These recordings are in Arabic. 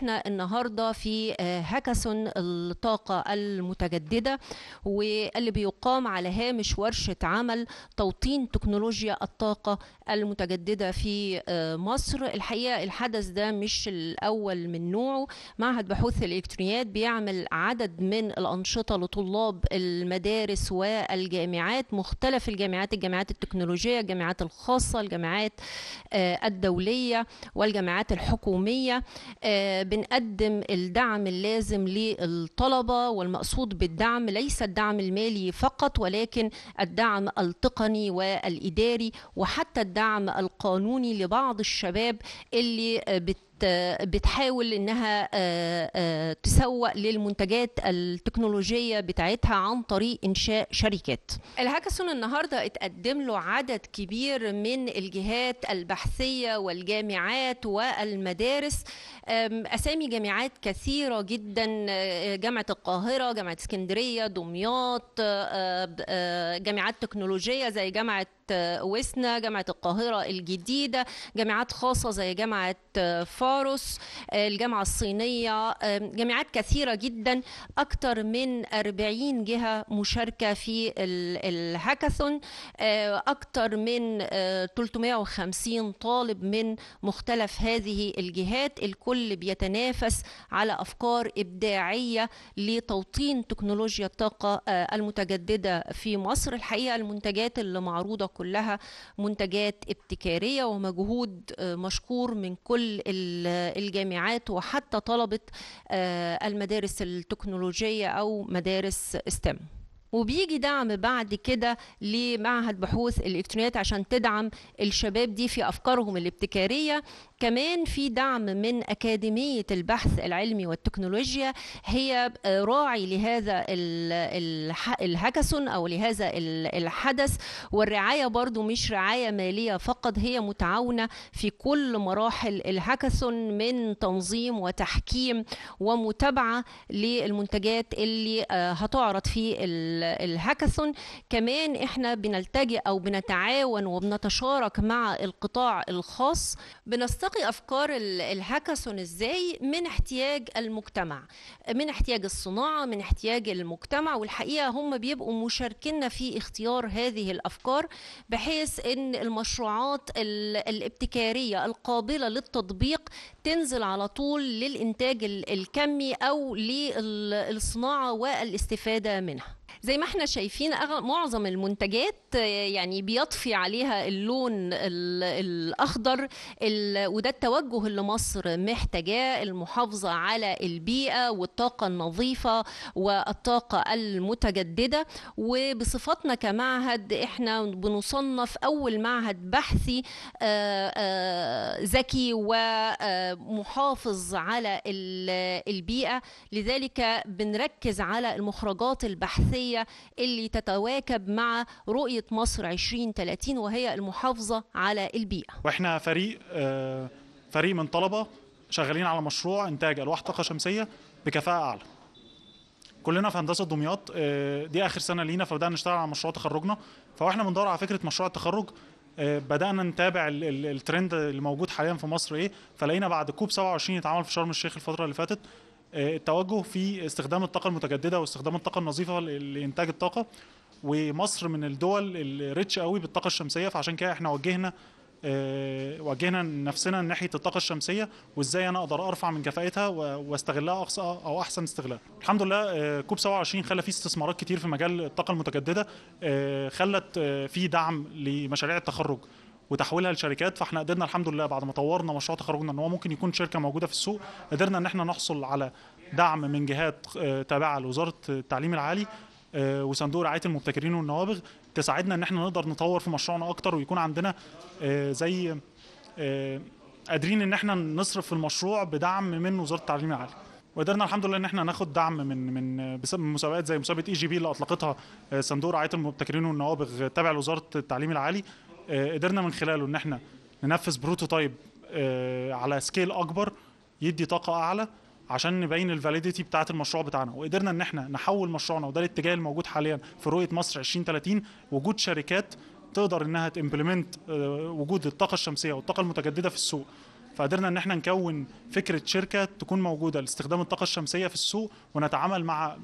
احنا النهارده في آه، هاكاثون الطاقة المتجددة واللي بيقام على هامش ورشة عمل توطين تكنولوجيا الطاقة المتجددة في آه، مصر الحقيقة الحدث ده مش الأول من نوعه معهد بحوث الإلكترونيات بيعمل عدد من الأنشطة لطلاب المدارس والجامعات مختلف الجامعات الجامعات التكنولوجية الجامعات الخاصة الجامعات آه، الدولية والجامعات الحكومية بنقدم الدعم اللازم للطلبة والمقصود بالدعم ليس الدعم المالي فقط ولكن الدعم التقني والإداري وحتى الدعم القانوني لبعض الشباب اللي بتحاول انها آه، آه، تسوق للمنتجات التكنولوجيه بتاعتها عن طريق انشاء شركات. الهاكاثون النهارده اتقدم له عدد كبير من الجهات البحثيه والجامعات والمدارس اسامي جامعات كثيره جدا آه، جامعه القاهره، جامعه اسكندريه، دمياط، جامعات تكنولوجيه زي جامعه وسنا جامعة القاهرة الجديدة جامعات خاصة زي جامعة فاروس الجامعة الصينية جامعات كثيرة جدا أكثر من 40 جهة مشاركة في الهاكاثون آه، أكثر من 350 آه، طالب من مختلف هذه الجهات الكل بيتنافس على أفكار إبداعية لتوطين تكنولوجيا الطاقة آه، المتجددة في مصر الحقيقة المنتجات اللي معروضة كلها منتجات ابتكاريه ومجهود آه، مشكور من كل الجامعات وحتى طلبه آه، المدارس التكنولوجيه او مدارس ستيم وبيجي دعم بعد كده لمعهد بحوث الالكترونيات عشان تدعم الشباب دي في افكارهم الابتكاريه كمان في دعم من اكاديميه البحث العلمي والتكنولوجيا هي راعي لهذا الهاكاثون او لهذا الحدث والرعايه برضو مش رعايه ماليه فقط هي متعاونه في كل مراحل الهاكاثون من تنظيم وتحكيم ومتابعه للمنتجات اللي آه، هتعرض في الهاكاثون كمان احنا بنلتجئ او بنتعاون وبنتشارك مع القطاع الخاص بنستقي افكار الهاكاثون ازاي من احتياج المجتمع من احتياج الصناعه من احتياج المجتمع والحقيقه هم بيبقوا مشاركينا في اختيار هذه الافكار بحيث ان المشروعات الابتكاريه القابله للتطبيق تنزل على طول للانتاج الكمي او للصناعه والاستفاده منها زي ما احنا شايفين معظم المنتجات يعني بيطفي عليها اللون الاخضر وده التوجه اللي مصر محتاجاه المحافظه على البيئه والطاقه النظيفه والطاقه المتجدده وبصفتنا كمعهد احنا بنصنف اول معهد بحثي ذكي ومحافظ على البيئه لذلك بنركز على المخرجات البحثيه الرئيسية اللي تتواكب مع رؤية مصر 2030 وهي المحافظة على البيئة واحنا فريق آه، فريق من طلبة شغالين على مشروع إنتاج ألواح طاقة شمسية بكفاءة أعلى كلنا في هندسه دمياط آه، دي اخر سنه لينا فبدانا نشتغل على مشروع تخرجنا فاحنا بندور على فكره مشروع التخرج آه، بدانا نتابع الترند اللي موجود حاليا في مصر ايه فلقينا بعد كوب 27 اتعمل في شرم الشيخ الفتره اللي فاتت التوجه في استخدام الطاقه المتجدده واستخدام الطاقه النظيفه لانتاج الطاقه ومصر من الدول الريتش قوي بالطاقه الشمسيه فعشان كده احنا وجهنا آه، وجهنا نفسنا ناحيه الطاقه الشمسيه وازاي انا اقدر ارفع من كفائتها واستغلها اقصى او احسن استغلال. الحمد لله آه، كوب 27 خلى فيه استثمارات كتير في مجال الطاقه المتجدده آه، خلت فيه دعم لمشاريع التخرج وتحويلها لشركات فاحنا قدرنا الحمد لله بعد ما طورنا مشروع تخرجنا ان هو ممكن يكون شركه موجوده في السوق قدرنا ان احنا نحصل على دعم من جهات آه، تابعه لوزاره التعليم العالي آه، وصندوق رعايه المبتكرين والنوابغ تساعدنا ان احنا نقدر نطور في مشروعنا اكتر ويكون عندنا آه، زي قادرين ان احنا نصرف في المشروع بدعم من وزاره التعليم العالي وقدرنا الحمد لله ان احنا ناخد دعم من من مسابقات زي مسابقه اي جي بي اللي اطلقتها صندوق رعايه المبتكرين والنوابغ تابع لوزاره التعليم العالي آه، قدرنا من خلاله ان احنا ننفذ بروتوتايب آه، على سكيل اكبر يدي طاقه اعلى عشان نبين الفاليديتي بتاعه المشروع بتاعنا وقدرنا ان احنا نحول مشروعنا وده الاتجاه الموجود حاليا في رؤيه مصر 2030 وجود شركات تقدر انها تمبلمنت آه، وجود الطاقه الشمسيه والطاقه المتجدده في السوق فقدرنا ان احنا نكون فكره شركه تكون موجوده لاستخدام الطاقه الشمسيه في السوق ونتعامل مع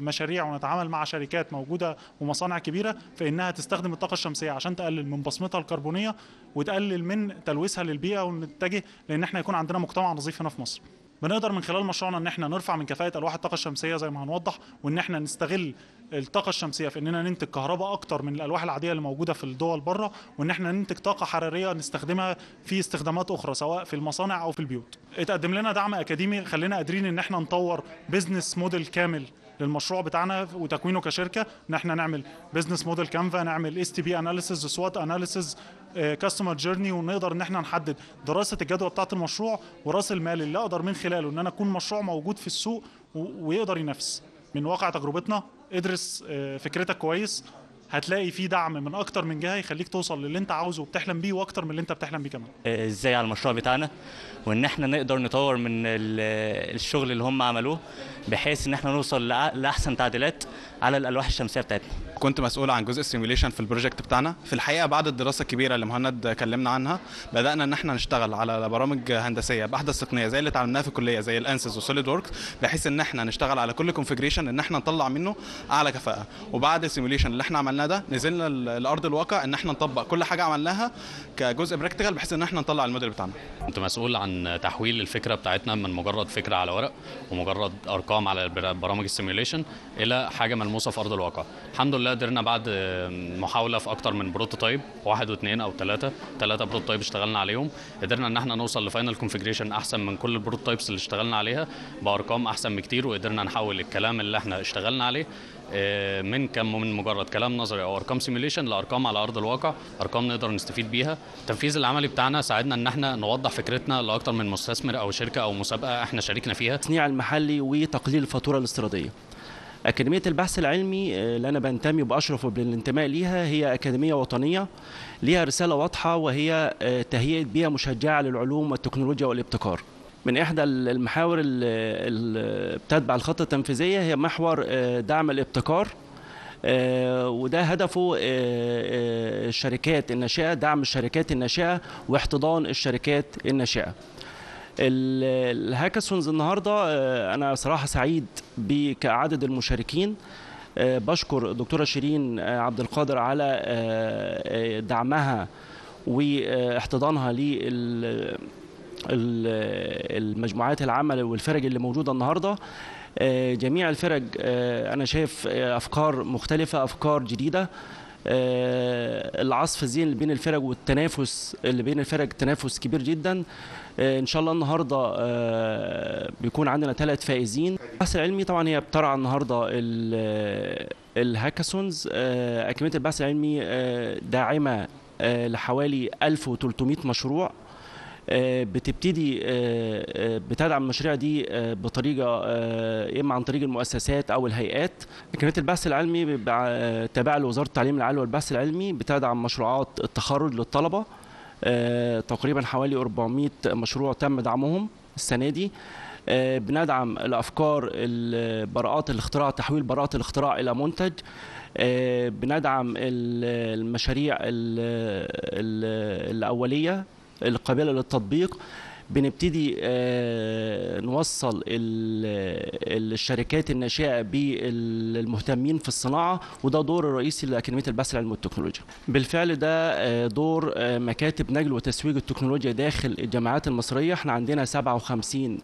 مشاريع ونتعامل مع شركات موجوده ومصانع كبيره في انها تستخدم الطاقه الشمسيه عشان تقلل من بصمتها الكربونيه وتقلل من تلويثها للبيئه ونتجه لان احنا يكون عندنا مجتمع نظيف هنا في مصر بنقدر من خلال مشروعنا ان احنا نرفع من كفاءه الواح الطاقه الشمسيه زي ما هنوضح وان احنا نستغل الطاقه الشمسيه في اننا ننتج كهرباء اكتر من الالواح العاديه اللي موجوده في الدول بره وان احنا ننتج طاقه حراريه نستخدمها في استخدامات اخرى سواء في المصانع او في البيوت اتقدم لنا دعم اكاديمي خلينا قادرين ان احنا نطور بزنس موديل كامل للمشروع بتاعنا وتكوينه كشركه ان احنا نعمل بزنس موديل كانفا نعمل اس تي بي اناليسز سوات اناليسز كاستمر جيرني ونقدر ان احنا نحدد دراسه الجدوى بتاعه المشروع وراس المال اللي اقدر من خلاله ان انا اكون مشروع موجود في السوق ويقدر ينافس من واقع تجربتنا ادرس آه، فكرتك كويس هتلاقي في دعم من اكتر من جهه يخليك توصل للي انت عاوزه وبتحلم بيه واكتر من اللي انت بتحلم بيه كمان آه، ازاي على المشروع بتاعنا وان احنا نقدر نطور من الشغل اللي هم عملوه بحيث ان احنا نوصل لاحسن تعديلات على الالواح الشمسيه بتاعتنا كنت مسؤول عن جزء السيموليشن في البروجكت بتاعنا في الحقيقه بعد الدراسه الكبيره اللي مهند كلمنا عنها بدانا ان احنا نشتغل على برامج هندسيه باحدث تقنيه زي اللي اتعلمناها في الكليه زي الانسز وسوليد ورك بحيث ان احنا نشتغل على كل كونفجريشن ان احنا نطلع منه اعلى كفاءه وبعد السيميوليشن اللي احنا عملناه عملناه ده نزلنا لارض الواقع ان احنا نطبق كل حاجه عملناها كجزء براكتيكال بحيث ان احنا نطلع الموديل بتاعنا كنت مسؤول عن تحويل الفكره بتاعتنا من مجرد فكره على ورق ومجرد ارقام على برامج السيميوليشن الى حاجه ملموسه في ارض الواقع الحمد لله قدرنا بعد محاوله في اكتر من بروتوتايب واحد واثنين او ثلاثه ثلاثه بروتوتايب اشتغلنا عليهم قدرنا ان احنا نوصل لفاينل كونفجريشن احسن من كل البروتوتايبس اللي اشتغلنا عليها بارقام احسن بكتير وقدرنا نحول الكلام اللي احنا اشتغلنا عليه آه، من كم من مجرد كلام نظري نظري او ارقام سيميليشن لارقام على ارض الواقع ارقام نقدر نستفيد بيها التنفيذ العملي بتاعنا ساعدنا ان احنا نوضح فكرتنا لاكثر من مستثمر او شركه او مسابقه احنا شاركنا فيها التصنيع المحلي وتقليل الفاتوره الاستيراديه أكاديمية البحث العلمي آه، اللي أنا بنتمي وبأشرف بالانتماء ليها هي أكاديمية وطنية ليها رسالة واضحة وهي آه، تهيئة بيئة مشجعة للعلوم والتكنولوجيا والابتكار من إحدى المحاور اللي بتتبع الخطة التنفيذية هي محور آه، دعم الابتكار آه، وده هدفه الشركات آه، آه، الناشئه دعم الشركات الناشئه واحتضان الشركات الناشئه الهاكاثونز النهارده انا صراحه سعيد بكعدد المشاركين بشكر الدكتوره شيرين عبد القادر على دعمها واحتضانها للمجموعات العمل والفرج اللي موجوده النهارده آه، جميع الفرق آه، انا شايف آه، افكار مختلفه افكار جديده العصف الزين بين الفرق والتنافس اللي بين الفرق تنافس كبير جدا ان شاء الله النهارده بيكون عندنا ثلاث فائزين البحث العلمي طبعا هي بترعى النهارده الهاكاثونز اكاديميه البحث العلمي داعمه لحوالي 1300 مشروع آه، بتبتدي آه، آه، بتدعم المشاريع دي بطريقه يا اما عن طريق المؤسسات او الهيئات لجنه البحث العلمي تابع لوزاره التعليم العالي والبحث العلمي بتدعم مشروعات التخرج للطلبه تقريبا حوالي 400 مشروع تم دعمهم السنه دي بندعم الافكار براءات الاختراع تحويل براءه الاختراع الى منتج بندعم المشاريع الاوليه القابله للتطبيق بنبتدي آه، نوصل الشركات الناشئه بالمهتمين في الصناعه وده دور الرئيسي لاكاديميه البحث العلمي والتكنولوجيا. بالفعل ده آه، دور آه، مكاتب نقل وتسويق التكنولوجيا داخل الجامعات المصريه، احنا عندنا 57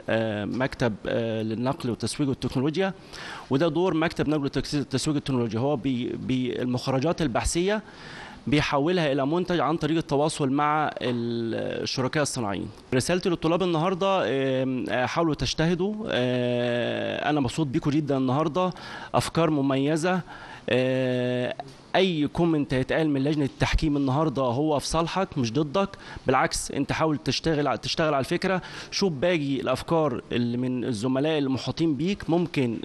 مكتب للنقل وتسويق التكنولوجيا وده دور مكتب نقل وتسويق التكنولوجيا هو بالمخرجات البحثيه بيحولها الى منتج عن طريق التواصل مع الشركاء الصناعيين رسالتي للطلاب النهارده آه، حاولوا تجتهدوا آه، انا مبسوط بيكم جدا النهارده افكار مميزه آه، اي كومنت هيتقال من لجنه التحكيم النهارده هو في صالحك مش ضدك بالعكس انت حاول تشتغل تشتغل على الفكره شوف باقي الافكار اللي من الزملاء المحاطين بيك ممكن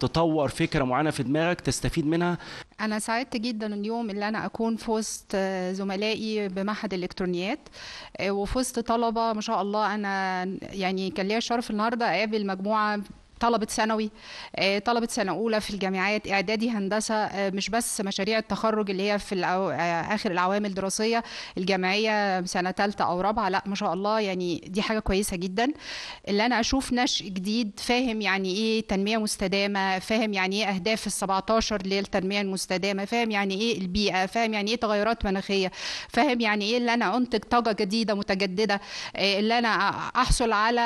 تطور فكره معينه في دماغك تستفيد منها انا سعدت جدا اليوم اللي انا اكون في وسط زملائي بمعهد الالكترونيات وفي وسط طلبه ما شاء الله انا يعني كان ليا الشرف النهارده اقابل مجموعه طلبة ثانوي آه، طلبة سنة أولى في الجامعات إعدادي هندسة آه، مش بس مشاريع التخرج اللي هي في الأو... آه، آخر العوامل الدراسية الجامعية سنة ثالثة أو رابعة لا ما شاء الله يعني دي حاجة كويسة جدا اللي أنا أشوف نشء جديد فاهم يعني إيه تنمية مستدامة فاهم يعني إيه أهداف ال 17 للتنمية المستدامة فاهم يعني إيه البيئة فاهم يعني إيه تغيرات مناخية فاهم يعني إيه اللي أنا أنتج طاقة جديدة متجددة اللي أنا أحصل على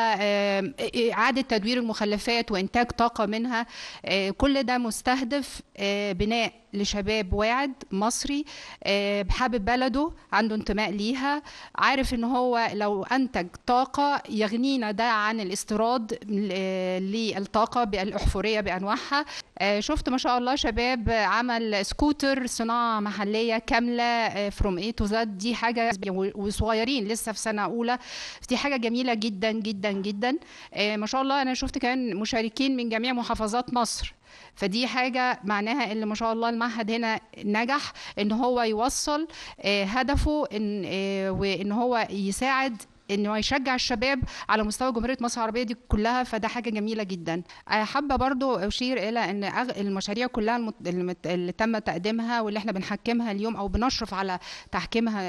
إعادة تدوير المخلفات وإنتاج طاقة منها آه، كل ده مستهدف آه، بناء لشباب واعد مصري آه، حابب بلده عنده انتماء ليها عارف ان هو لو انتج طاقه يغنينا ده عن الاستيراد آه، للطاقه الاحفوريه بانواعها آه، شفت ما شاء الله شباب عمل سكوتر صناعه محليه كامله فروم اي تو زد دي حاجه وصغيرين لسه في سنه اولى دي حاجه جميله جدا جدا جدا ما شاء الله انا شفت كمان مشاركين من جميع محافظات مصر فدي حاجة معناها ان ما شاء الله المعهد هنا نجح ان هو يوصل آه، هدفه ان آه، وان هو يساعد انه يشجع الشباب على مستوى جمهوريه مصر العربيه دي كلها فده حاجه جميله جدا آه، حابه برضو اشير الى ان المشاريع كلها اللي تم تقديمها واللي احنا بنحكمها اليوم او بنشرف على تحكيمها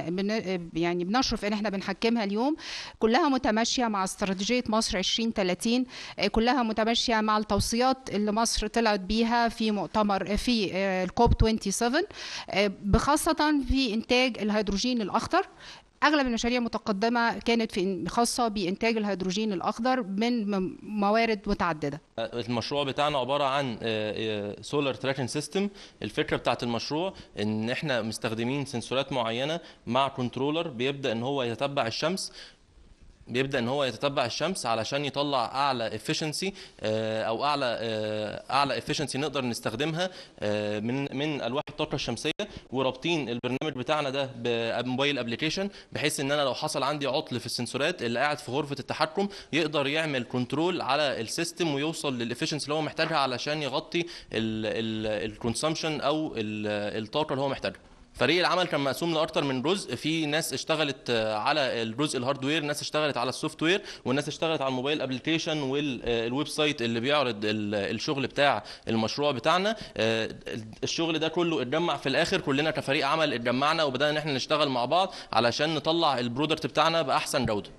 يعني بنشرف ان احنا بنحكمها اليوم كلها متماشيه مع استراتيجيه مصر 2030 آه، كلها متماشيه مع التوصيات اللي مصر طلعت بيها في مؤتمر في آه، الكوب 27 بخاصه في انتاج الهيدروجين الاخضر اغلب المشاريع المتقدمه كانت في خاصه بانتاج الهيدروجين الاخضر من موارد متعدده المشروع بتاعنا عباره عن سولار تراكن سيستم الفكره بتاعت المشروع ان احنا مستخدمين سنسورات معينه مع كنترولر بيبدا ان هو يتبع الشمس بيبدا ان هو يتتبع الشمس علشان يطلع اعلى افشنسي آه، او اعلى آه، اعلى افشنسي نقدر نستخدمها آه، من من الواح الطاقه الشمسيه ورابطين البرنامج بتاعنا ده بموبايل ابلكيشن بحيث ان انا لو حصل عندي عطل في السنسورات اللي قاعد في غرفه التحكم يقدر يعمل كنترول على السيستم ويوصل للافشنسي اللي هو محتاجها علشان يغطي الكونسومشن او الطاقه اللي هو محتاجها فريق العمل كان مقسوم لاكثر من جزء في ناس اشتغلت آه، على الجزء الهاردوير ناس اشتغلت على السوفت وير والناس اشتغلت على الموبايل ابلكيشن والويب آه، سايت اللي بيعرض آه، الشغل بتاع المشروع بتاعنا الشغل ده كله اتجمع في الاخر كلنا كفريق عمل اتجمعنا وبدانا ان احنا نشتغل مع بعض علشان نطلع البرودكت بتاعنا باحسن جوده